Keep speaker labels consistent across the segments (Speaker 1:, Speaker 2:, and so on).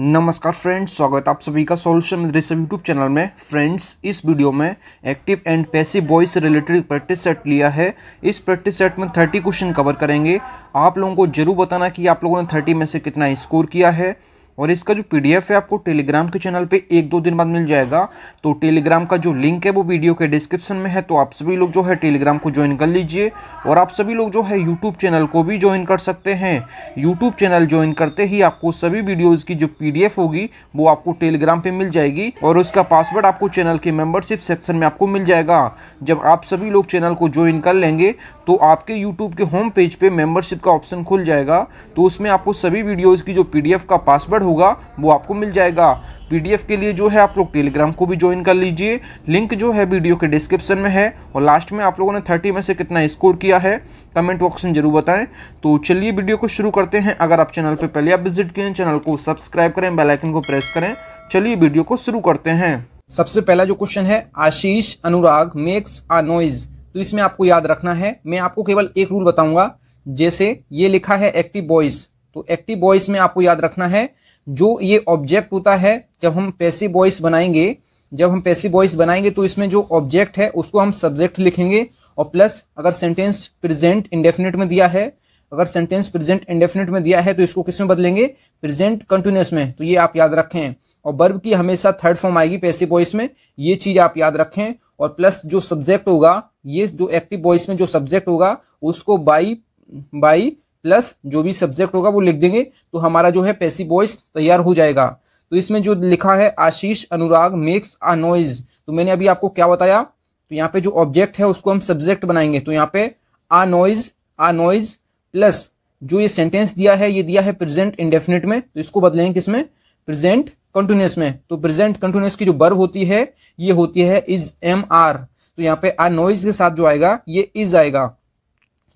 Speaker 1: नमस्कार फ्रेंड्स स्वागत आप सभी का सॉल्यूशन रिसर्व यूट्यूब चैनल में फ्रेंड्स इस वीडियो में एक्टिव एंड पैसिव वॉइस से रिलेटेड प्रैक्टिस सेट लिया है इस प्रैक्टिस सेट में थर्टी क्वेश्चन कवर करेंगे आप लोगों को जरूर बताना कि आप लोगों ने थर्टी में से कितना स्कोर किया है और इसका जो पीडीएफ है आपको टेलीग्राम के चैनल पे एक दो दिन बाद मिल जाएगा तो टेलीग्राम का जो लिंक है वो वीडियो के डिस्क्रिप्शन में है तो आप सभी लोग जो है टेलीग्राम को ज्वाइन कर लीजिए और आप सभी लोग जो है यूट्यूब चैनल को भी ज्वाइन कर सकते हैं यूट्यूब चैनल ज्वाइन करते ही आपको सभी वीडियोज़ की जो पी होगी वो आपको टेलीग्राम पर मिल जाएगी और उसका पासवर्ड आपको चैनल के मेम्बरशिप सेक्शन में आपको मिल जाएगा जब आप सभी लोग चैनल को ज्वाइन कर लेंगे तो आपके यूट्यूब के होम पेज पर मेम्बरशिप का ऑप्शन खुल जाएगा तो उसमें आपको सभी वीडियोज़ की जो पी का पासवर्ड होगा वो आपको मिल जाएगा पीडीएफ के लिए जो है आप लोग टेलीग्राम को भी ज्वाइन कर लीजिए लिंक जो है वीडियो के डिस्क्रिप्शन में है और लास्ट में आप लोगों ने थर्टी में से कितना स्कोर किया है कमेंट बॉक्स में जरूर बताएं तो चलिए वीडियो को शुरू करते हैं अगर आप चैनल पर पहले आप विजिट किए चैनल को सब्सक्राइब करें बेलाइकन को प्रेस करें चलिए वीडियो को शुरू करते हैं सबसे पहला जो क्वेश्चन है आशीष अनुराग मेक्स अ नॉइज तो इसमें आपको याद रखना है मैं आपको केवल एक रूल बताऊंगा जैसे ये लिखा है एक्टिव बॉयस तो एक्टिव बॉयस में आपको याद रखना है जो ये ऑब्जेक्ट होता है जब हम पैसिव वॉइस बनाएंगे जब हम पैसिव वॉइस बनाएंगे तो इसमें जो ऑब्जेक्ट है उसको हम सब्जेक्ट लिखेंगे और प्लस अगर सेंटेंस प्रेजेंट इंडेफिनेट में दिया है अगर सेंटेंस प्रेजेंट इंडेफिनेट में दिया है तो इसको किस में बदलेंगे प्रेजेंट कंटिन्यूस में तो ये आप याद रखें और बर्ब की हमेशा थर्ड फॉर्म आएगी पैसिव वॉइस में ये चीज़ आप याद रखें और प्लस जो सब्जेक्ट होगा ये जो एक्टिव वॉइस में जो सब्जेक्ट होगा उसको बाई बाई प्लस जो भी सब्जेक्ट होगा वो लिख देंगे तो हमारा जो है पैसी बॉयस तैयार हो जाएगा तो इसमें जो लिखा है आशीष अनुराग मेक्स आ नॉइज तो मैंने अभी आपको क्या बताया तो यहाँ पे जो ऑब्जेक्ट है उसको हम सब्जेक्ट बनाएंगे तो यहाँ पे a noise a noise plus जो ये सेंटेंस दिया है ये दिया है प्रेजेंट इंडेफिनिट में तो इसको बदलेंगे किसमें प्रेजेंट कंटिन्यूस में तो प्रेजेंट कंटिन्यूस की जो बर्ब होती है ये होती है इज एम आर तो यहाँ पे आ नॉइज के साथ जो आएगा ये इज आएगा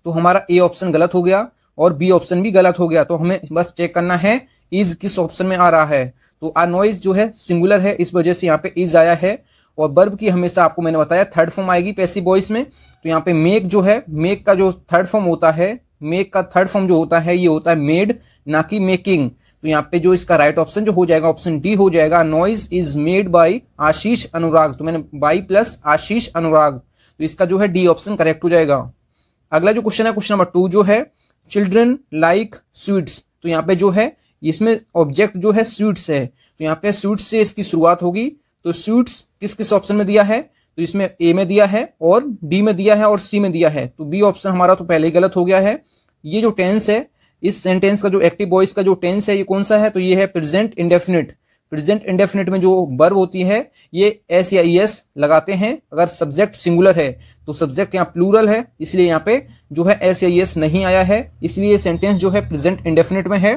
Speaker 1: तो हमारा ए ऑप्शन गलत हो गया और बी ऑप्शन भी गलत हो गया तो हमें बस चेक करना है इज किस ऑप्शन में आ रहा है तो आ नॉइज जो है सिंगुलर है इस वजह से यहाँ पे इज आया है और बर्ब की हमेशा आपको मैंने बताया थर्ड फॉर्म आएगी पैसी बॉयस में तो यहाँ पे मेक जो है मेक का जो थर्ड फॉर्म होता है मेक का थर्ड फॉर्म जो होता है ये होता है मेड ना कि मेकिंग तो यहाँ पे जो इसका राइट ऑप्शन जो हो जाएगा ऑप्शन डी हो जाएगा noise is made by Ashish Anurag तो मैंने बाई प्लस आशीष अनुराग तो इसका जो है डी ऑप्शन करेक्ट हो जाएगा अगला जो क्वेश्चन है क्वेश्चन नंबर टू जो है चिल्ड्रन लाइक स्वीट्स तो यहाँ पे जो है इसमें ऑब्जेक्ट जो है स्वीट्स है तो यहाँ पे स्वीट्स से इसकी शुरुआत होगी तो स्वीट्स किस किस ऑप्शन में दिया है तो इसमें ए में दिया है और डी में दिया है और सी में दिया है तो बी ऑप्शन हमारा तो पहले ही गलत हो गया है ये जो टेंस है इस सेंटेंस का जो एक्टिव वॉइस का जो टेंस है ये कौन सा है तो ये है प्रेजेंट इंडेफिनिट प्रेजेंट इंडेफिनेट में जो बर्व होती है ये एस या ई e एस लगाते हैं अगर सब्जेक्ट सिंगुलर है तो सब्जेक्ट यहाँ प्लूरल है इसलिए यहाँ पे जो है एस या ई e एस नहीं आया है इसलिए सेंटेंस जो है प्रेजेंट इंडेफिनेट में है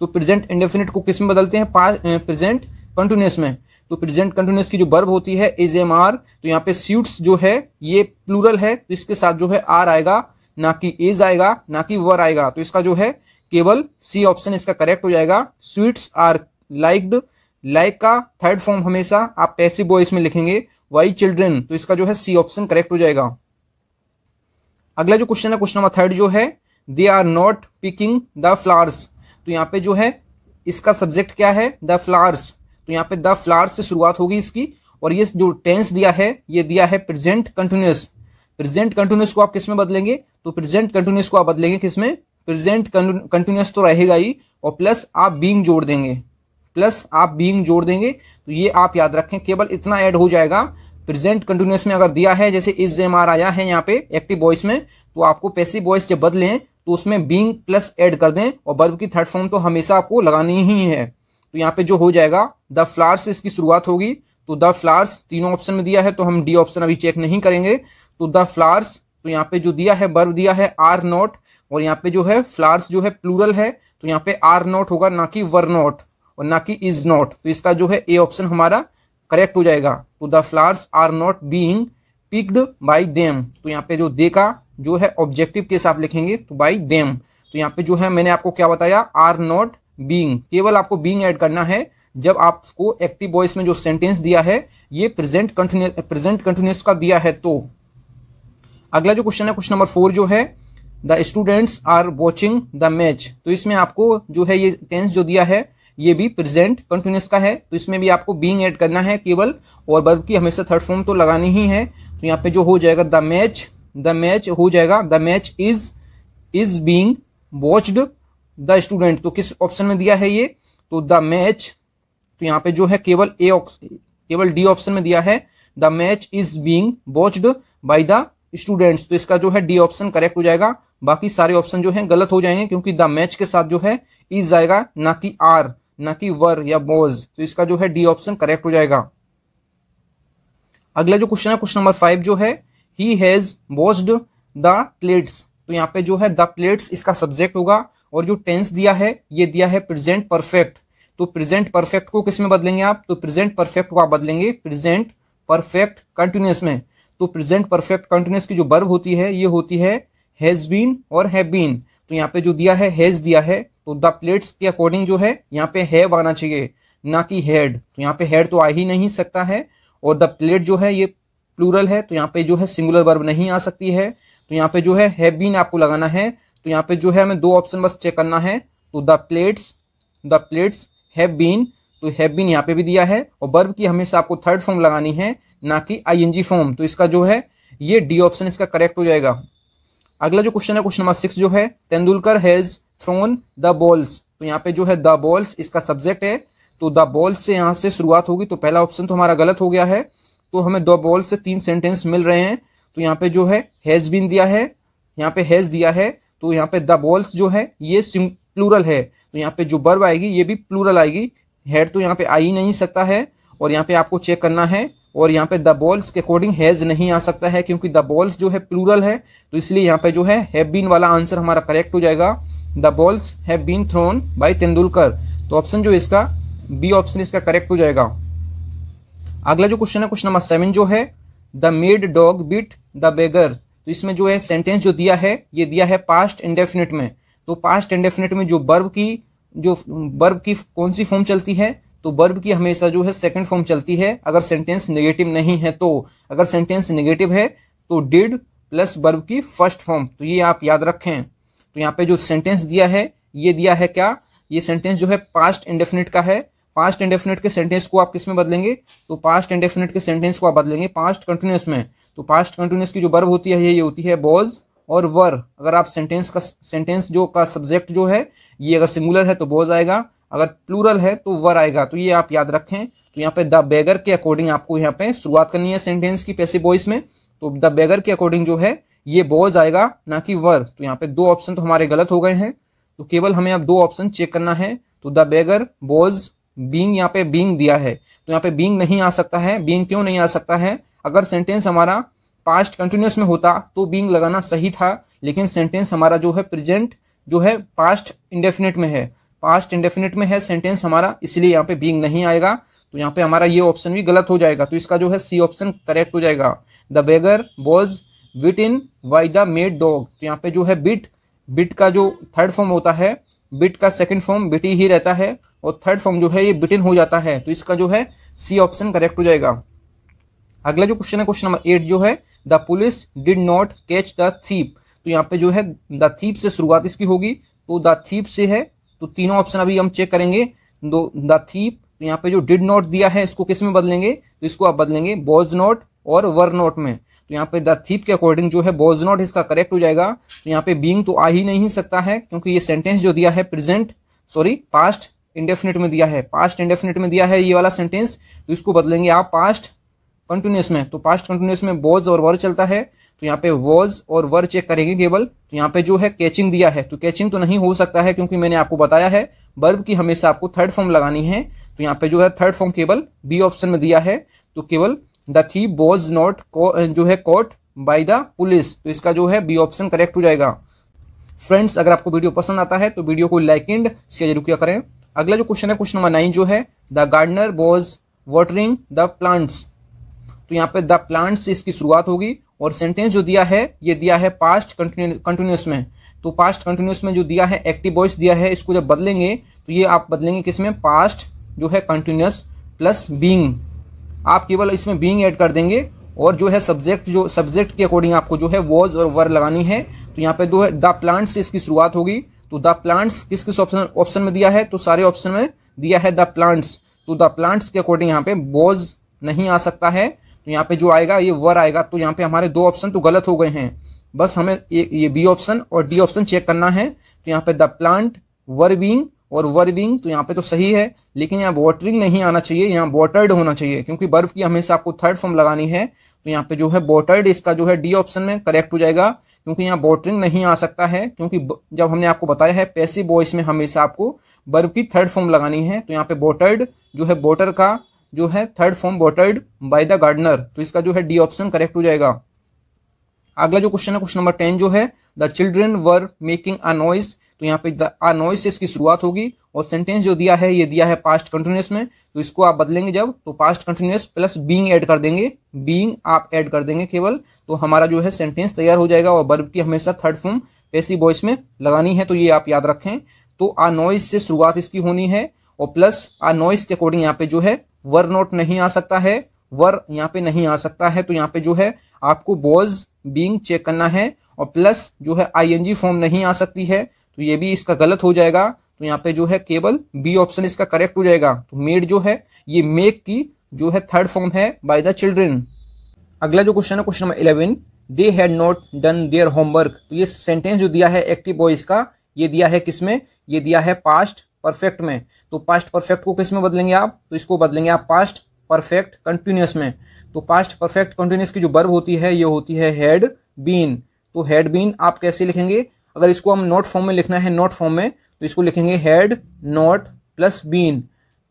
Speaker 1: तो प्रेजेंट इंडेफिनेट को किस में बदलते हैं प्रेजेंट कंटिन्यूस में तो प्रेजेंट कंटिन्यूस की जो बर्व होती है इज एम आर तो यहाँ पे सीट्स जो है ये प्लूरल है तो इसके साथ जो है आर आएगा ना कि इज आएगा ना कि वर आएगा तो इसका जो है केवल सी ऑप्शन इसका करेक्ट हो जाएगा sweets are liked like like का थर्ड फॉर्म हमेशा आप पैसिव वॉइस में लिखेंगे वाई चिल्ड्रेन तो इसका जो है सी ऑप्शन करेक्ट हो जाएगा अगला जो क्वेश्चन है क्वेश्चन नंबर थर्ड जो है they are not picking the flowers तो यहाँ पे जो है इसका सब्जेक्ट क्या है द फ्लावर्स तो यहाँ पे द फ्लावर्स से शुरुआत होगी इसकी और ये जो टेंस दिया है ये दिया है प्रेजेंट कंटिन्यूस प्रेजेंट कंटिन्यूस को आप किस में बदलेंगे तो प्रेजेंट कंटिन्यूस को आप बदलेंगे किसमें प्रेजेंट कंटिन्यूस तो रहेगा ही और प्लस आप बींग जोड़ देंगे प्लस आप बींग जोड़ देंगे तो ये आप याद रखें केवल इतना ऐड हो जाएगा प्रेजेंट कंटिन्यूस में अगर दिया है जैसे इज एम आर आया है यहाँ पे एक्टिव वॉइस में तो आपको पैसिव वॉइस जब बदलें तो उसमें बींग प्लस ऐड कर दें और बल्ब की थर्ड फॉर्म तो हमेशा आपको लगानी ही है तो यहाँ पे जो हो जाएगा द फ्लावर्स इसकी शुरुआत होगी तो द फ्लावर्स तीनों ऑप्शन में दिया है तो हम डी ऑप्शन अभी चेक नहीं करेंगे तो द फ्लावर्स तो यहाँ पे जो दिया है बर्ब दिया है आर नॉट और यहाँ पे जो है फ्लावर्स जो है प्लूरल है तो यहाँ पे आर नॉट होगा ना कि वर नॉट और ना कि इज नॉट तो इसका जो है ए ऑप्शन हमारा करेक्ट हो जाएगा two the flowers are not being picked by them तो यहाँ पे जो दे का जो है ऑब्जेक्टिव केस आप लिखेंगे तो बाई देम तो यहाँ पे जो है मैंने आपको क्या बताया आर नॉट बींग केवल आपको बींग एड करना है जब आपको एक्टिव वॉइस में जो सेंटेंस दिया है ये प्रेजेंट कंटिन्यू प्रेजेंट कंटिन्यूस का दिया है तो अगला जो क्वेश्चन है क्वेश्चन नंबर फोर जो है the students are watching the match तो इसमें आपको जो है ये टेंस जो दिया है ये भी प्रेजेंट कंटिन्यूस का है तो इसमें भी आपको बींग ऐड करना है केवल और बर्ब की हमेशा थर्ड फॉर्म तो लगानी ही है तो यहाँ पे जो हो जाएगा द मैच द मैच हो जाएगा the match is is being watched the student तो किस ऑप्शन में दिया है ये तो द मैच तो यहाँ पे जो है केवल ए केवल डी ऑप्शन में दिया है the match is being watched by the students तो इसका जो है डी ऑप्शन करेक्ट हो जाएगा बाकी सारे ऑप्शन जो है गलत हो जाएंगे क्योंकि द मैच के साथ जो है इज आएगा ना कि आर ना कि वर या बोज तो इसका जो है डी ऑप्शन करेक्ट हो जाएगा अगला जो क्वेश्चन है क्वेश्चन नंबर फाइव जो है he has moved the plates तो यहाँ पे जो है द प्लेट्स इसका सब्जेक्ट होगा और जो टेंस दिया है ये दिया है प्रेजेंट परफेक्ट तो प्रेजेंट परफेक्ट को किस में बदलेंगे आप तो प्रेजेंट परफेक्ट को आप बदलेंगे प्रेजेंट परफेक्ट कंटिन्यूस में तो प्रेजेंट परफेक्ट कंटिन्यूस की जो बर्ब होती है ये होती है हैज बीन और हैव बीन तो यहाँ पे जो दिया है हैज दिया है तो द प्लेट्स के अकॉर्डिंग जो है यहाँ पे हैव आना चाहिए ना कि हेड तो यहाँ पे हेड तो आ ही नहीं सकता है और द प्लेट जो है ये प्लूरल है तो यहाँ पे जो है सिंगुलर वर्ब नहीं आ सकती है तो यहाँ पे जो है हैव बीन आपको लगाना है तो यहाँ पे जो है हमें दो ऑप्शन बस चेक करना है तो the plates the plates have been तो हैव बीन यहाँ पे भी दिया है और वर्ब की हमेशा आपको थर्ड फॉर्म लगानी है ना कि जी फॉर्म तो इसका जो है ये डी ऑप्शन इसका करेक्ट हो जाएगा अगला जो क्वेश्चन है क्वेश्चन नंबर सिक्स जो है Tendulkar has thrown the balls तो यहाँ पे जो है द बॉल्स इसका सब्जेक्ट है तो द बॉल्स से यहाँ से शुरुआत होगी तो पहला ऑप्शन तो हमारा गलत हो गया है तो हमें द बॉल्स से तीन सेंटेंस मिल रहे हैं तो यहाँ पे जो है हैज बीन दिया है यहाँ पे हैज दिया है तो यहाँ पे द बॉल्स जो है ये प्लूरल है तो यहाँ पे जो बर्ब आएगी ये भी प्लूरल आएगी हेड तो यहाँ पे आ ही नहीं सकता है और यहाँ पे आपको चेक करना है और यहाँ पे द बॉल्स के अकॉर्डिंग हैज नहीं आ सकता है क्योंकि द बॉल्स जो है प्लूरल है तो इसलिए यहाँ पे जो है हैव बीन वाला आंसर हमारा करेक्ट हो जाएगा the balls have been thrown by Tendulkar तो ऑप्शन जो इसका बी ऑप्शन इसका करेक्ट हो जाएगा अगला जो क्वेश्चन है क्वेश्चन नंबर सेवन जो है the mad dog bit the beggar तो इसमें जो है सेंटेंस जो दिया है ये दिया है पास्ट इंडेफिनिट में तो पास्ट इंडेफिनिट में जो बर्ब की जो बर्ब की कौन सी फॉर्म चलती है तो बर्ब की हमेशा जो है सेकंड फॉर्म चलती है अगर सेंटेंस नेगेटिव नहीं है तो अगर सेंटेंस नेगेटिव है तो डिड प्लस बर्ब की फर्स्ट फॉर्म तो ये आप याद रखें तो यहाँ पे जो सेंटेंस दिया है ये दिया है क्या ये सेंटेंस जो है पास्ट इंडेफिनिट का है पास्ट इंडेफिनिट के सेंटेंस को आप किस में बदलेंगे तो पास्ट इंडेफिनिट के सेंटेंस को आप बदलेंगे पास्ट कंटिन्यूस में तो पास्ट कंटिन्यूस की जो वर्ब होती है ये होती है बॉज और वर अगर आप सेंटेंस का सेंटेंस जो का सब्जेक्ट जो है ये अगर सिंगुलर है तो बॉज आएगा अगर प्लूरल है तो वर आएगा तो ये आप याद रखें तो यहाँ पे द बेगर के अकॉर्डिंग आपको यहाँ पे शुरुआत करनी है सेंटेंस की पैसे वॉइस में तो द बेगर के अकॉर्डिंग जो है ये बॉज आएगा ना कि वर तो यहाँ पे दो ऑप्शन तो हमारे गलत हो गए हैं तो केवल हमें अब दो ऑप्शन चेक करना है तो द बेगर बॉज बींग यहाँ पे बींग दिया है तो यहाँ पे बींग नहीं आ सकता है बींग क्यों नहीं आ सकता है अगर सेंटेंस हमारा पास्ट कंटिन्यूस में होता तो बींग लगाना सही था लेकिन सेंटेंस हमारा जो है प्रेजेंट जो है पास्ट इंडेफिनेट में है पास्ट इंडेफिनेट में है सेंटेंस हमारा इसलिए यहाँ पे बींग नहीं आएगा तो यहाँ पे हमारा ये ऑप्शन भी गलत हो जाएगा तो इसका जो है सी ऑप्शन करेक्ट हो जाएगा the beggar was bitten by the mad dog तो यहाँ पे जो है बिट बिट का जो थर्ड फॉर्म होता है बिट का सेकंड फॉर्म बिटी ही रहता है और थर्ड फॉर्म जो है ये बिटिन हो जाता है तो इसका जो है सी ऑप्शन करेक्ट हो जाएगा अगला जो क्वेश्चन है क्वेश्चन नंबर एट जो है the police did not catch the thief तो यहाँ पे जो है द थीप से शुरुआत इसकी होगी तो द थीप से है तो तीनों ऑप्शन अभी हम चेक करेंगे दो द थीप तो यहाँ पे जो डिड नॉट दिया है इसको किस में बदलेंगे तो इसको आप बदलेंगे बॉज नॉट और वर नॉट में तो यहाँ पे द थीप के अकॉर्डिंग जो है बॉज नॉट इसका करेक्ट हो जाएगा तो यहाँ पे बींग तो आ ही नहीं सकता है क्योंकि ये सेंटेंस जो दिया है प्रेजेंट सॉरी पास्ट इंडेफिनेट में दिया है पास्ट इंडेफिनेट में दिया है ये वाला सेंटेंस तो इसको बदलेंगे आप पास्ट कंटिन्यूस में तो पास्ट कंटिन्यूस में बॉज और वर चलता है तो यहाँ पे वॉज और वर चेक करेंगे केवल तो यहाँ पे जो है कैचिंग दिया है तो कैचिंग तो नहीं हो सकता है क्योंकि मैंने आपको बताया है बर्ब की हमेशा आपको थर्ड फॉर्म लगानी है तो यहाँ पे जो है थर्ड फॉर्म केवल बी ऑप्शन में दिया है तो केवल द थी बॉज नॉट जो है कॉट बाई द पुलिस तो इसका जो है बी ऑप्शन करेक्ट हो जाएगा फ्रेंड्स अगर आपको वीडियो पसंद आता है तो वीडियो को लाइक एंड शेयर जरूर किया करें अगला जो क्वेश्चन है क्वेश्चन नंबर नाइन जो है the gardener was watering the plants तो यहाँ पे द प्लांट्स से इसकी शुरुआत होगी और सेंटेंस जो दिया है ये दिया है पास्ट कंटिन्यूस में तो पास्ट कंटिन्यूस में जो दिया है एक्टिव वॉइस दिया है इसको जब बदलेंगे तो ये आप बदलेंगे किसमें पास्ट जो है कंटिन्यूस प्लस बींग आप केवल इसमें बींग ऐड कर देंगे और जो है सब्जेक्ट जो सब्जेक्ट के अकॉर्डिंग आपको जो है वॉज और वर लगानी है तो यहाँ पे दो है द प्लांट्स से इसकी शुरुआत होगी तो द प्लांट्स किस किस ऑप्शन ऑप्शन में दिया है तो सारे ऑप्शन में दिया है द प्लांट्स तो द प्लांट्स के अकॉर्डिंग यहाँ पे वॉज नहीं आ सकता है तो यहाँ पे जो आएगा ये वर आएगा तो यहाँ पे हमारे दो ऑप्शन तो गलत हो गए हैं बस हमें ये बी ऑप्शन और डी ऑप्शन चेक करना है तो यहाँ पे द प्लांट वर बींग और वर्विंग तो यहाँ पे तो सही है लेकिन यहाँ वॉटरिंग नहीं आना चाहिए यहाँ बॉटर्ड होना चाहिए क्योंकि बर्फ की हमेशा आपको थर्ड फॉर्म लगानी है तो यहाँ पे जो है बॉटर्ड इसका जो है डी ऑप्शन में करेक्ट हो जाएगा क्योंकि यहाँ बॉटरिंग नहीं आ सकता है क्योंकि जब हमने आपको बताया है पैसे बॉयस में हमेशा आपको बर्फ की थर्ड फॉर्म लगानी है तो यहाँ पे बॉटर्ड जो है बॉटर का जो है third form watered by the gardener तो इसका जो है डी ऑप्शन करेक्ट हो जाएगा अगला जो क्वेश्चन है क्वेश्चन नंबर टेन जो है the children were making a noise तो यहाँ पे द आ से इसकी शुरुआत होगी और सेंटेंस जो दिया है ये दिया है पास्ट कंटिन्यूस में तो इसको आप बदलेंगे जब तो past continuous plus being add कर देंगे बींग आप ऐड कर देंगे केवल तो हमारा जो है सेंटेंस तैयार हो जाएगा और बर्ब की हमेशा थर्ड फॉर्म पेसी वॉइस में लगानी है तो ये आप याद रखें तो आ नॉइस से शुरुआत इसकी होनी है और प्लस आ नॉइस के अकॉर्डिंग यहाँ पे जो है वर नोट नहीं आ सकता है वर यहाँ पे नहीं आ सकता है तो यहाँ पे जो है आपको बॉज बींग चेक करना है और प्लस जो है आईएनजी फॉर्म नहीं आ सकती है तो ये भी इसका गलत हो जाएगा तो यहाँ पे जो है केवल बी ऑप्शन इसका करेक्ट हो जाएगा तो मेड जो है ये मेक की जो है थर्ड फॉर्म है बाय द चिल्ड्रेन अगला जो क्वेश्चन है question number eleven they had not done their homework तो ये सेंटेंस जो दिया है एक्टिव बॉयज का ये दिया है किसमें ये दिया है पास्ट परफेक्ट में तो पास्ट परफेक्ट को किसमें बदलेंगे आप तो इसको बदलेंगे आप पास्ट परफेक्ट कंटिन्यूस में तो पास्ट परफेक्ट कंटिन्यूस की जो बर्ब होती है ये होती है हैड बीन तो हैड बीन आप कैसे लिखेंगे अगर इसको हम नोट फॉर्म में लिखना है नोट फॉर्म में तो इसको लिखेंगे हेड नोट प्लस बीन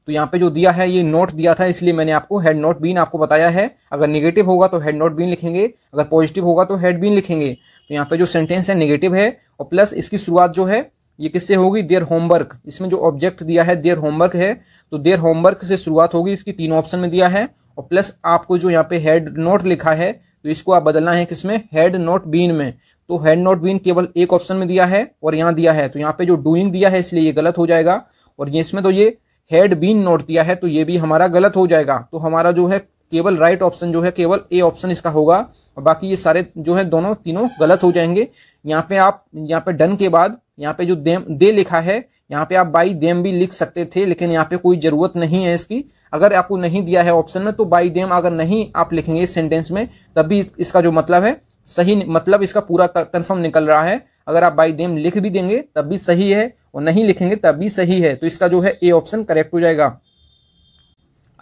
Speaker 1: तो यहाँ पे जो दिया है ये नोट दिया था इसलिए मैंने आपको हेड नोट बीन आपको बताया है अगर निगेटिव होगा तो हेड नोट बीन लिखेंगे अगर पॉजिटिव होगा तो हेड बीन लिखेंगे तो यहाँ पे जो सेंटेंस है निगेटिव है और प्लस इसकी शुरुआत जो है ये किससे होगी देयर होमवर्क इसमें जो ऑब्जेक्ट दिया है देयर होमवर्क है तो देयर होमवर्क से शुरुआत होगी इसकी तीन ऑप्शन में दिया है और प्लस आपको जो यहाँ पे हेड नोट लिखा है तो इसको आप बदलना है किसमें हेड नोट बीन में तो हैड नॉट बीन केवल एक ऑप्शन में दिया है और यहाँ दिया है तो यहाँ पे जो डूइंग दिया है इसलिए ये गलत हो जाएगा और ये इसमें तो ये हैड बीन नॉट दिया है तो ये भी हमारा गलत हो जाएगा तो हमारा जो है केवल राइट ऑप्शन जो है केवल ए ऑप्शन इसका होगा और बाकी ये सारे जो है दोनों तीनों गलत हो जाएंगे यहाँ पे आप यहाँ पे डन के बाद यहाँ पे जो देम दे लिखा है यहाँ पे आप बाई देम भी लिख सकते थे लेकिन यहाँ पे कोई ज़रूरत नहीं है इसकी अगर आपको नहीं दिया है ऑप्शन में तो बाई देम अगर नहीं आप लिखेंगे इस सेंटेंस में तब भी इसका जो मतलब है सही मतलब इसका पूरा कन्फर्म निकल रहा है अगर आप बाई देम लिख भी देंगे तब भी सही है और नहीं लिखेंगे तब भी सही है तो इसका जो है ए ऑप्शन करेक्ट हो जाएगा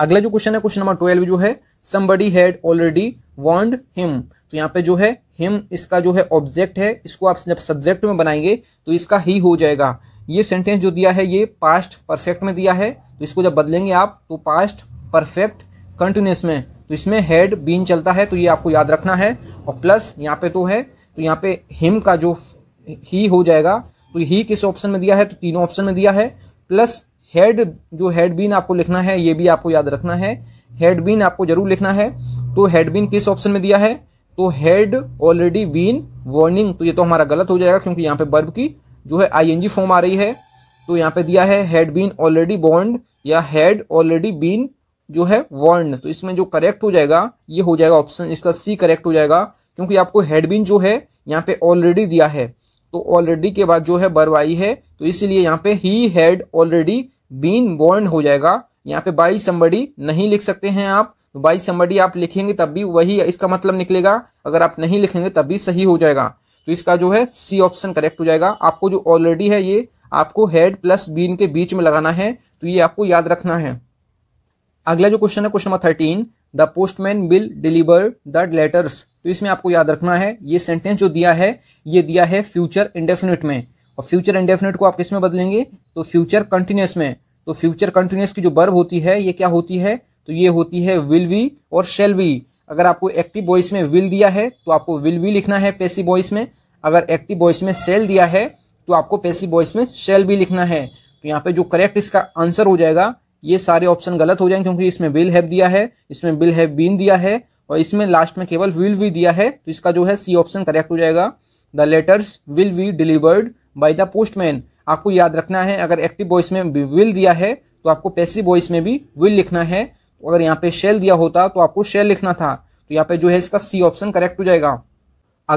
Speaker 1: अगला जो क्वेश्चन है क्वेश्चन नंबर ट्वेल्व जो है somebody had already warned him तो यहाँ पे जो है हिम इसका जो है ऑब्जेक्ट है इसको आप जब सब्जेक्ट में बनाएंगे तो इसका ही हो जाएगा ये सेंटेंस जो दिया है ये पास्ट परफेक्ट में दिया है तो इसको जब बदलेंगे आप तो पास्ट परफेक्ट कंटिन्यूस में तो इसमें हेड बीन चलता है तो ये आपको याद रखना है और प्लस यहाँ पे तो है तो यहाँ पे हिम का जो ही हो जाएगा तो ही किस ऑप्शन में दिया है तो तीनों ऑप्शन में दिया है प्लस हेड जो हेड बीन आपको लिखना है ये भी आपको याद रखना है हेड बीन आपको जरूर लिखना है तो हेड बीन किस ऑप्शन में दिया है तो हेड ऑलरेडी बीन वार्निंग तो ये तो हमारा गलत हो जाएगा क्योंकि यहाँ पे बर्ब की जो है एनजी फॉर्म आ रही है तो यहाँ पे दिया है हेड बीन ऑलरेडी बॉन्ड या हेड ऑलरेडी बीन जो है वर्न तो इसमें जो करेक्ट हो जाएगा ये हो जाएगा ऑप्शन इसका सी करेक्ट हो जाएगा क्योंकि आपको हेडबिन जो है यहाँ पे ऑलरेडी दिया है तो ऑलरेडी के बाद जो है बर्व आई है तो इसीलिए यहाँ पे ही हैड ऑलरेडी बीन बॉर्न हो जाएगा यहाँ पे बाई संबड़ी नहीं लिख सकते हैं आप तो बाई संबड़ी आप लिखेंगे तब भी वही इसका मतलब निकलेगा अगर आप नहीं लिखेंगे तब भी सही हो जाएगा तो इसका जो है सी ऑप्शन करेक्ट हो जाएगा आपको जो ऑलरेडी है ये आपको हेड प्लस बीन के बीच में लगाना है तो ये आपको याद रखना है अगला जो क्वेश्चन है question number thirteen the postman will deliver the letters तो इसमें आपको याद रखना है ये सेंटेंस जो दिया है ये दिया है फ्यूचर इंडेफिनिट में और फ्यूचर इंडेफिनिट को आप किस में बदलेंगे तो फ्यूचर कंटिन्यूस में तो फ्यूचर कंटिन्यूस की जो बर्ब होती है ये क्या होती है तो ये होती है विल वी और शेल वी अगर आपको एक्टिव बॉयस में विल दिया है तो आपको विल वी लिखना है पेसी बॉयस में अगर एक्टिव बॉयस में सेल दिया है तो आपको पेसी बॉयस में शेल भी लिखना है तो यहाँ पे जो करेक्ट इसका आंसर हो जाएगा ये सारे ऑप्शन गलत हो जाएंगे क्योंकि इसमें विल हैव दिया है इसमें विल हैव बीन दिया है और इसमें लास्ट में केवल विल भी दिया है तो इसका जो है सी ऑप्शन करेक्ट हो जाएगा the letters will be delivered by the postman आपको याद रखना है अगर एक्टिव वॉइस में विल दिया है तो आपको पैसिव वॉइस में भी विल लिखना है अगर यहाँ पे शेल दिया होता तो आपको शेल लिखना था तो यहाँ पे जो है इसका सी ऑप्शन करेक्ट हो जाएगा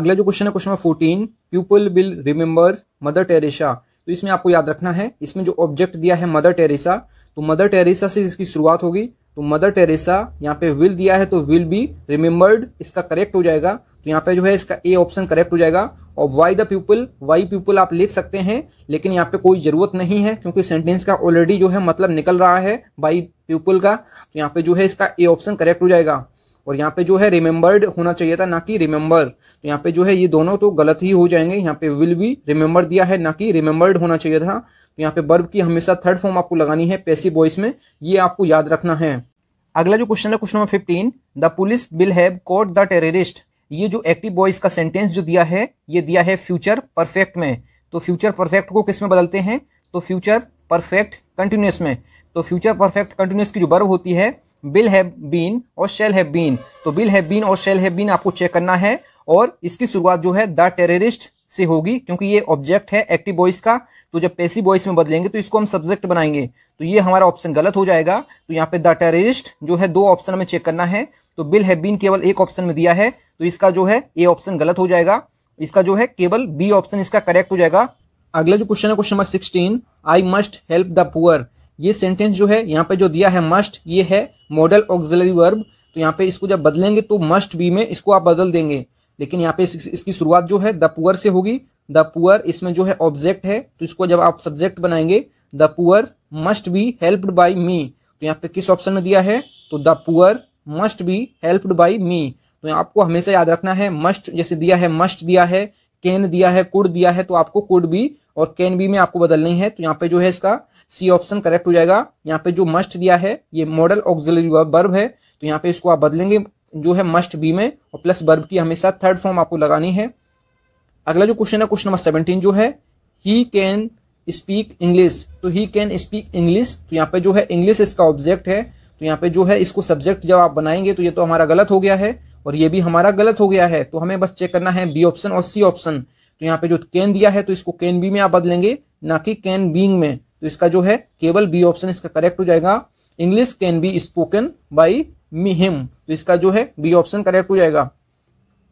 Speaker 1: अगला जो क्वेश्चन है question number fourteen people will remember Mother Teresa तो इसमें आपको याद रखना है इसमें जो ऑब्जेक्ट दिया है मदर टेरेसा तो मदर टेरेसा से इसकी शुरुआत होगी तो मदर टेरेसा यहाँ पे विल दिया है तो विल बी रिमेम्बर्ड इसका करेक्ट हो जाएगा तो यहाँ पे जो है इसका ए ऑप्शन करेक्ट हो जाएगा और by the people by people आप लिख सकते हैं लेकिन यहाँ पे कोई ज़रूरत नहीं है क्योंकि सेंटेंस का ऑलरेडी जो है मतलब निकल रहा है बाई पीपल का तो यहाँ पे जो है इसका ए ऑप्शन करेक्ट हो जाएगा और यहाँ पे जो है रिमेम्बर्ड होना चाहिए था ना कि रिमेम्बर तो यहाँ पे जो है ये दोनों तो गलत ही हो जाएंगे यहाँ पे विल भी रिमेम्बर दिया है ना कि रिमेम्बर्ड होना चाहिए था तो यहाँ पे बर्ब की हमेशा थर्ड फॉर्म आपको लगानी है पैसिव वॉइस में ये आपको याद रखना है अगला जो क्वेश्चन है question number fifteen the police will have caught the terrorist ये जो एक्टिव वॉइस का सेंटेंस जो दिया है ये दिया है फ्यूचर परफेक्ट में तो फ्यूचर परफेक्ट को किस में बदलते हैं तो फ्यूचर परफेक्ट कंटिन्यूस में तो फ्यूचर परफेक्ट कंटिन्यूस की जो वर्ब होती है बिल हैव बीन और शेल हैव बीन तो बिल हैव बीन और शेल हैव बीन आपको चेक करना है और इसकी शुरुआत जो है द टेररिस्ट से होगी क्योंकि ये ऑब्जेक्ट है एक्टिव वॉइस का तो जब पैसिव वॉइस में बदलेंगे तो इसको हम सब्जेक्ट बनाएंगे तो ये हमारा ऑप्शन गलत हो जाएगा तो यहाँ पे द टेररिस्ट जो है दो ऑप्शन हमें चेक करना है तो बिल है बीन केवल एक ऑप्शन में दिया है तो इसका जो है ए ऑप्शन गलत हो जाएगा इसका जो है केवल बी ऑप्शन इसका करेक्ट हो जाएगा अगला जो क्वेश्चन है question number sixteen I must help the poor ये सेंटेंस जो है यहाँ पे जो दिया है मस्ट ये है मॉडल ऑक्सिलरी वर्ब तो यहाँ पे इसको जब बदलेंगे तो मस्ट बी में इसको आप बदल देंगे लेकिन यहाँ पे इस, इसकी शुरुआत जो है द पुअर से होगी द पुअर इसमें जो है ऑब्जेक्ट है तो इसको जब आप सब्जेक्ट बनाएंगे the poor must be helped by me तो यहाँ पे किस ऑप्शन में दिया है तो the poor must be helped by me तो आपको हमेशा याद रखना है मस्ट जैसे दिया है मस्ट दिया है कैन दिया है कुड दिया है तो आपको कुड बी और कैन बी में आपको बदलनी है तो यहाँ पे जो है इसका सी ऑप्शन करेक्ट हो जाएगा यहाँ पे जो मस्ट दिया है ये मॉडल ऑक्सिलरी वर्ब है तो यहाँ पे इसको आप बदलेंगे जो है मस्ट बी में और प्लस बर्ब की हमेशा थर्ड फॉर्म आपको लगानी है अगला जो क्वेश्चन है क्वेश्चन नंबर सेवनटीन जो है ही कैन स्पीक इंग्लिश तो ही कैन स्पीक इंग्लिश तो यहाँ पे जो है इंग्लिश इसका ऑब्जेक्ट है तो यहाँ पे जो है इसको सब्जेक्ट जब आप बनाएंगे तो ये तो हमारा गलत हो गया है और ये भी हमारा गलत हो गया है तो हमें बस चेक करना है बी ऑप्शन और सी ऑप्शन तो यहाँ पे जो कैन दिया है तो इसको कैन बी में आप बदलेंगे ना कि कैन बींग में तो इसका जो है केवल बी ऑप्शन इसका करेक्ट हो जाएगा English can be spoken by me him तो इसका जो है बी ऑप्शन करेक्ट हो जाएगा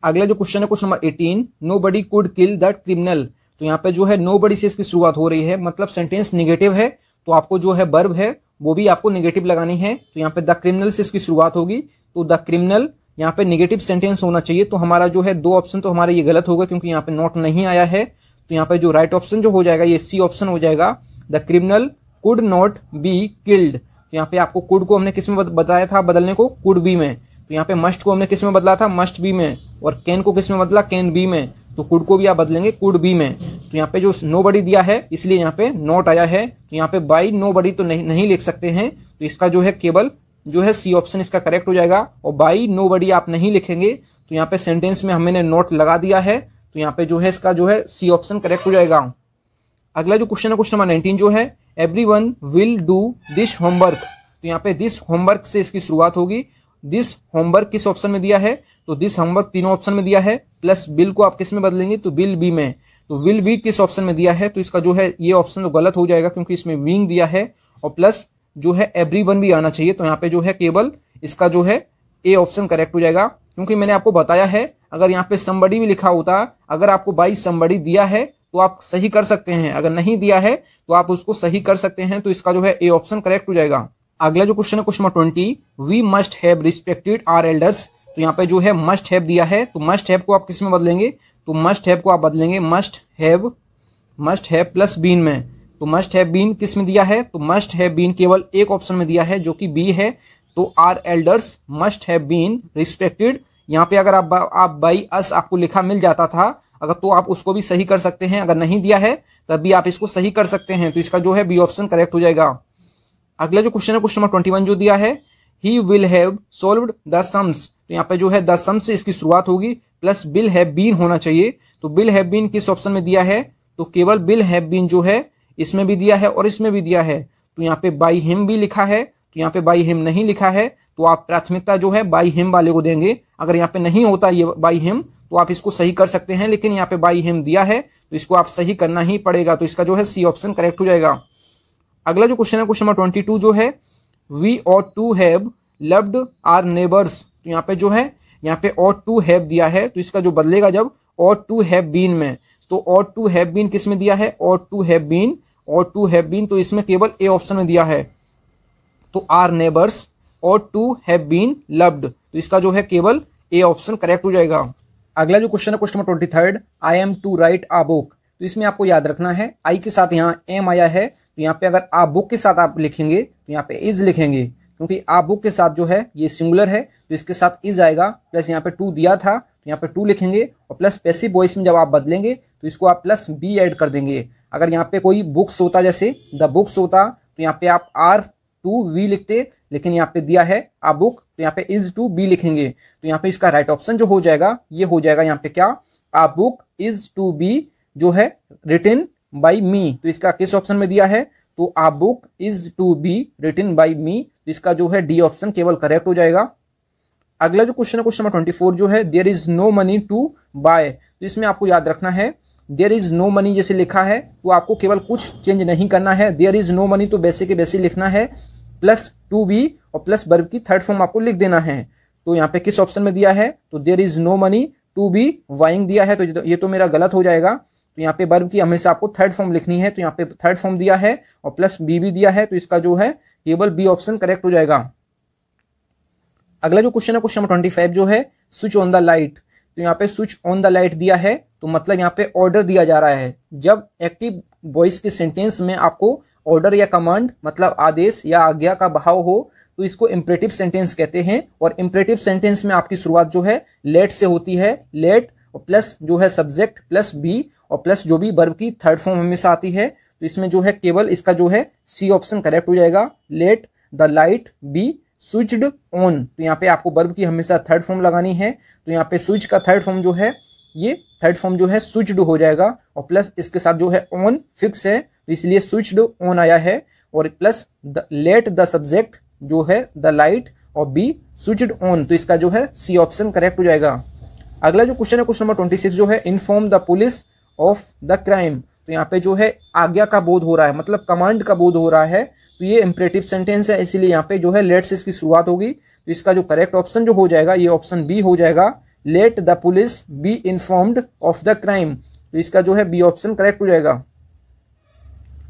Speaker 1: अगला जो क्वेश्चन है question number eighteen nobody could kill that criminal तो यहाँ पे जो है नो बडी से इसकी शुरुआत हो रही है मतलब सेंटेंस निगेटिव है तो आपको जो है बर्ब है वो भी आपको निगेटिव लगानी है तो यहाँ पे द क्रिमिनल से इसकी शुरुआत होगी तो द क्रिमिनल यहाँ पे निगेटिव सेंटेंस होना चाहिए तो हमारा जो है दो ऑप्शन तो हमारा ये गलत होगा क्योंकि यहाँ पे नॉट नहीं आया है तो यहाँ पे जो राइट right ऑप्शन जो हो जाएगा ये सी ऑप्शन हो जाएगा the criminal could not be killed तो यहाँ पे आपको कुड को हमने किस में बताया था बदलने को कुड बी में तो यहाँ पे मस्ट को हमने किस में बदला था मस्ट बी में और कैन को किस में बदला कैन बी में तो कुड को भी आप बदलेंगे कुड बी में तो यहाँ पे जो नो बड़ी दिया है इसलिए यहाँ पे नोट आया है तो यहाँ पे बाई नो बड़ी तो नहीं नहीं लिख सकते हैं तो इसका जो है केवल जो है सी ऑप्शन इसका करेक्ट हो जाएगा और बाई नो बड़ी आप नहीं लिखेंगे तो यहाँ पे सेंटेंस में हमने नोट लगा दिया है तो यहाँ पे जो है इसका जो है सी ऑप्शन करेक्ट हो जाएगा अगला जो क्वेश्चन है क्वेश्चन नंबर नाइनटीन जो है everyone will do this homework तो यहाँ पे दिस होमवर्क से इसकी शुरुआत होगी दिस होमवर्क किस ऑप्शन में दिया है तो दिस होमवर्क तीनों ऑप्शन में दिया है प्लस बिल को आप किस में बदलेंगे तो बिल बी में तो विल वी किस ऑप्शन में दिया है तो इसका जो है ये ऑप्शन तो गलत हो जाएगा क्योंकि इसमें विंग दिया है और प्लस जो है एवरी वन भी आना चाहिए तो यहाँ पे जो है केवल इसका जो है ए ऑप्शन करेक्ट हो जाएगा क्योंकि मैंने आपको बताया है अगर यहाँ पे संबड़ी भी लिखा होता अगर आपको बाई संबड़ी दिया है तो आप सही कर सकते हैं अगर नहीं दिया है तो आप उसको सही कर सकते हैं तो इसका जो है ए ऑप्शन करेक्ट हो जाएगा अगला जो क्वेश्चन है question number twenty we must have respected our elders तो यहाँ पे जो है मस्ट हैव दिया है तो मस्ट हैव को आप किस में बदलेंगे तो मस्ट हैव को आप बदलेंगे must have must have plus been में तो मस्ट हैव बीन किस में दिया है तो मस्ट हैव बीन केवल एक ऑप्शन में दिया है जो कि बी है तो our elders must have been respected यहाँ पे अगर आप आप बाई अस आपको लिखा मिल जाता था अगर तो आप उसको भी सही कर सकते हैं अगर नहीं दिया है तब भी आप इसको सही कर सकते हैं तो इसका जो है बी ऑप्शन करेक्ट हो जाएगा अगला जो क्वेश्चन है क्वेश्चन नंबर ट्वेंटी जो दिया है he will have solved the sums तो यहाँ पे जो है द सम्स से इसकी शुरुआत होगी प्लस बिल हैव बीन होना चाहिए तो बिल हैव बीन किस ऑप्शन में दिया है तो केवल बिल हैव बीन जो है इसमें भी दिया है और इसमें भी दिया है तो यहाँ पे बाई हिम भी लिखा है तो यहाँ पे बाई हिम नहीं लिखा है तो आप प्राथमिकता जो है बाई हिम वाले को देंगे अगर यहाँ पे नहीं होता ये बाई हिम तो आप इसको सही कर सकते हैं लेकिन यहाँ पे बाई हिम दिया है तो इसको आप सही करना ही पड़ेगा तो इसका जो है सी ऑप्शन करेक्ट हो जाएगा अगला जो क्वेश्चन है क्वेश्चन नंबर ट्वेंटी जो है we ought to have loved our neighbours तो यहाँ पे जो है यहाँ पे और टू हैव दिया है तो इसका जो बदलेगा जब और टू हैव बीन में तो और टू हैव बीन किस में दिया है ought to have been ought to have been तो इसमें केवल ए ऑप्शन में दिया है तो our neighbours ought to have been loved तो इसका जो है केवल ए ऑप्शन करेक्ट हो जाएगा अगला जो क्वेश्चन है question number twenty third I am to write a book तो इसमें आपको याद रखना है आई के साथ यहाँ एम आया है तो यहाँ पे अगर आ बुक के साथ आप लिखेंगे तो यहाँ पे इज लिखेंगे क्योंकि आ बुक के साथ जो है ये सिंगुलर है तो इसके साथ इज आएगा प्लस यहाँ पे टू दिया था तो यहाँ पे टू लिखेंगे और प्लस पैसिव वॉइस में जब आप बदलेंगे तो इसको आप प्लस बी एड कर देंगे अगर यहाँ पे कोई बुक्स होता जैसे द बुक्स होता तो यहाँ पे आप आर टू वी लिखते लेकिन यहाँ पे दिया है आ बुक तो यहाँ पे इज टू बी लिखेंगे तो यहाँ पे इसका राइट ऑप्शन जो हो जाएगा ये हो जाएगा यहाँ पे क्या a book is to be जो है रिटर्न बाई मी तो इसका किस ऑप्शन में दिया है तो a book is to be written by me इसका जो है डी ऑप्शन केवल करेक्ट हो जाएगा अगला जो क्वेश्चन है क्वेश्चन नंबर ट्वेंटी फोर जो है there is no money to buy तो इसमें आपको याद रखना है देयर इज नो मनी जैसे लिखा है तो आपको केवल कुछ चेंज नहीं करना है देयर इज नो मनी तो वैसे के वैसे लिखना है प्लस टू बी और प्लस बर्ब की थर्ड फॉर्म आपको लिख देना है तो यहाँ पे किस ऑप्शन में दिया है तो there is no money to be वाइंग दिया है तो, तो ये तो मेरा गलत हो जाएगा तो यहाँ पे बर्ब की हमेशा आपको थर्ड फॉर्म लिखनी है तो यहाँ पे थर्ड फॉर्म दिया है और प्लस बी भी दिया है तो इसका जो है केवल बी ऑप्शन करेक्ट हो जाएगा अगला जो क्वेश्चन है क्वेश्चन नंबर ट्वेंटी फाइव जो है स्विच ऑन द लाइट तो यहाँ पे स्विच ऑन द लाइट दिया है तो मतलब यहाँ पे ऑर्डर दिया जा रहा है जब एक्टिव वॉइस के सेंटेंस में आपको ऑर्डर या कमांड मतलब आदेश या आज्ञा का बहाव हो तो इसको इम्परेटिव सेंटेंस कहते हैं और इम्परेटिव सेंटेंस में आपकी शुरुआत जो है लेट से होती है लेट और प्लस जो है सब्जेक्ट प्लस बी और प्लस जो भी बर्ब की थर्ड फॉर्म हमेशा आती है तो इसमें जो है केवल इसका जो है सी ऑप्शन करेक्ट हो जाएगा let the light be switched on तो यहाँ पे आपको बर्ब की हमेशा थर्ड फॉर्म लगानी है तो यहाँ पे स्विच का थर्ड फॉर्म जो है ये थर्ड फॉर्म जो है स्विच्ड हो जाएगा और प्लस इसके साथ जो है ऑन फिक्स है तो इसलिए स्विच्ड ऑन आया है और plus the let the subject जो है द लाइट और बी स्विच्ड ऑन तो इसका जो है सी ऑप्शन करेक्ट हो जाएगा अगला जो क्वेश्चन है क्वेश्चन नंबर ट्वेंटी सिक्स जो है inform the police of the crime तो यहाँ पे जो है आज्ञा का बोध हो रहा है मतलब कमांड का बोध हो रहा है तो ये इम्परेटिव सेंटेंस है इसीलिए यहाँ पे जो है लेट्स इसकी शुरुआत होगी तो इसका जो करेक्ट ऑप्शन जो हो जाएगा ये ऑप्शन बी हो जाएगा let the police be informed of the crime तो इसका जो है बी ऑप्शन करेक्ट हो जाएगा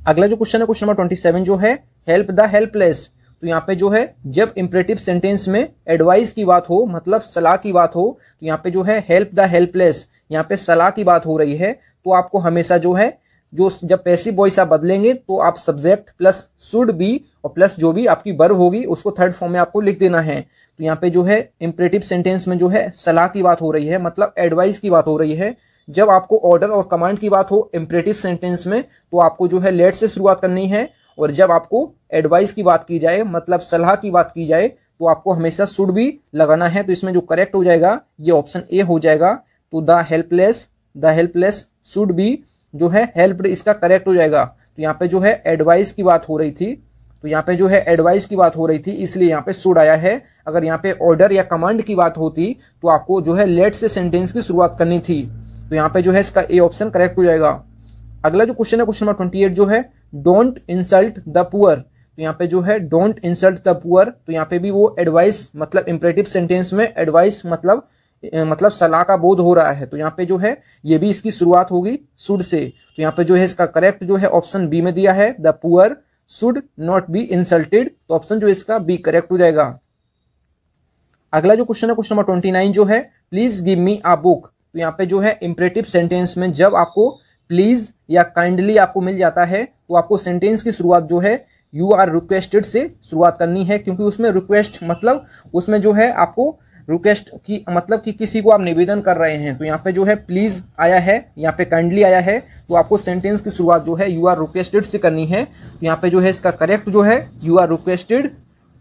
Speaker 1: अगला जो क्वेश्चन है क्वेश्चन नंबर ट्वेंटी सेवन जो है हेल्प द हेल्पलेस तो यहाँ पे जो है जब इम्परेटिव सेंटेंस में एडवाइस की बात हो मतलब सलाह की बात हो तो यहाँ पे जो है हेल्प द हेल्पलेस यहाँ पे सलाह की बात हो रही है तो आपको हमेशा जो है जो जब पैसिव वॉइस आप बदलेंगे तो आप सब्जेक्ट प्लस शुड बी और प्लस जो भी आपकी बर्व होगी उसको थर्ड फॉर्म में आपको लिख देना है तो यहाँ पे जो है इम्परेटिव सेंटेंस में जो है सलाह की बात हो रही है मतलब एडवाइस की बात हो रही है जब आपको ऑर्डर और कमांड की बात हो इम्परेटिव सेंटेंस में तो आपको जो है लेट से शुरुआत करनी है और जब आपको एडवाइस की बात की जाए मतलब सलाह की बात की जाए तो आपको हमेशा शुड भी लगाना है तो इसमें जो करेक्ट हो जाएगा ये ऑप्शन ए हो जाएगा तो the helpless the helpless should be जो है हेल्प इसका करेक्ट हो जाएगा तो यहाँ पे जो है एडवाइस की बात हो रही थी तो यहाँ पे जो है एडवाइस की बात हो रही थी इसलिए यहाँ पे सुड आया है अगर यहाँ पे ऑर्डर या कमांड की बात होती तो आपको जो है लेट से सेंटेंस की शुरुआत करनी थी तो यहाँ पे जो है इसका ए ऑप्शन करेक्ट हो जाएगा अगला जो क्वेश्चन है क्वेश्चन नंबर ट्वेंटी जो है डोंट इंसल्ट द पुअर तो यहाँ पे जो है डोंट इंसल्ट द पुअर तो यहाँ पे भी वो एडवाइस मतलब इंपरेटिव सेंटेंस में एडवाइस मतलब मतलब सलाह का बोध हो रहा है तो यहाँ पे जो है ये भी इसकी शुरुआत होगी सुड से तो यहाँ पे जो है इसका करेक्ट जो है ऑप्शन बी में दिया है the poor should not be insulted तो ऑप्शन जो इसका बी करेक्ट हो जाएगा अगला जो क्वेश्चन है क्वेश्चन नंबर ट्वेंटी नाइन जो है please give me a book तो यहाँ पे जो है इंपरेटिव सेंटेंस में जब आपको प्लीज या काइंडली आपको मिल जाता है तो आपको सेंटेंस की शुरुआत जो है यू आर रिक्वेस्टेड से शुरुआत करनी है क्योंकि उसमें रिक्वेस्ट मतलब उसमें जो है आपको रिक्वेस्ट की मतलब कि किसी को आप निवेदन कर रहे हैं तो यहाँ पे जो है प्लीज़ आया है यहाँ पे काइंडली आया है तो आपको सेंटेंस की शुरुआत जो है यू आर रिक्वेस्टेड से करनी है तो यहाँ पे जो है इसका करेक्ट जो है you are requested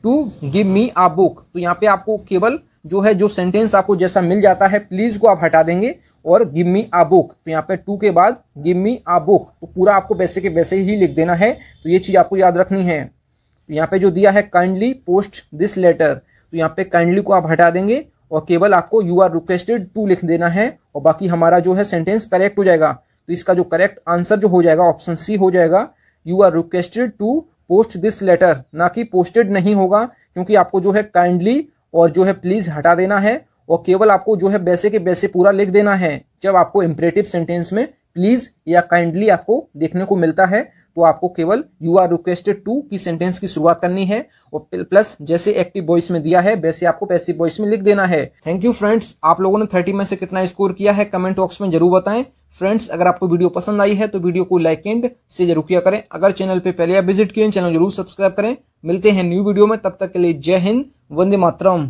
Speaker 1: to give me a book तो यहाँ पे आपको केवल जो है जो सेंटेंस आपको जैसा मिल जाता है प्लीज़ को आप हटा देंगे और गिव मी आ बुक तो यहाँ पे टू के बाद गिव मी आ बुक तो पूरा आपको वैसे के वैसे ही लिख देना है तो ये चीज़ आपको याद रखनी है तो यहाँ पे जो दिया है काइंडली पोस्ट दिस लेटर तो यहाँ पे काइंडली को आप हटा देंगे और केवल आपको यू आर रिक्वेस्टेड टू लिख देना है और बाकी हमारा जो है सेंटेंस करेक्ट हो जाएगा तो इसका जो करेक्ट आंसर जो हो जाएगा ऑप्शन सी हो जाएगा you are requested to post this letter ना कि पोस्टेड नहीं होगा क्योंकि आपको जो है काइंडली और जो है प्लीज़ हटा देना है और केवल आपको जो है वैसे के वैसे पूरा लिख देना है जब आपको इम्परेटिव सेंटेंस में प्लीज़ या काइंडली आपको देखने को मिलता है तो आपको केवल यू आर रिक्वेस्टेड टू की सेंटेंस की शुरुआत करनी है और प्लस जैसे एक्टिव वॉइस में दिया है वैसे आपको पैसिव वॉइस में लिख देना है थैंक यू फ्रेंड्स आप लोगों ने थर्टी में से कितना स्कोर किया है कमेंट बॉक्स में जरूर बताएं फ्रेंड्स अगर आपको वीडियो पसंद आई है तो वीडियो को लाइक एंड से जरूर किया करें अगर चैनल पर पहले आप विजिट किए चैनल जरूर सब्सक्राइब करें मिलते हैं न्यू वीडियो में तब तक के लिए जय हिंद वंदे मातरम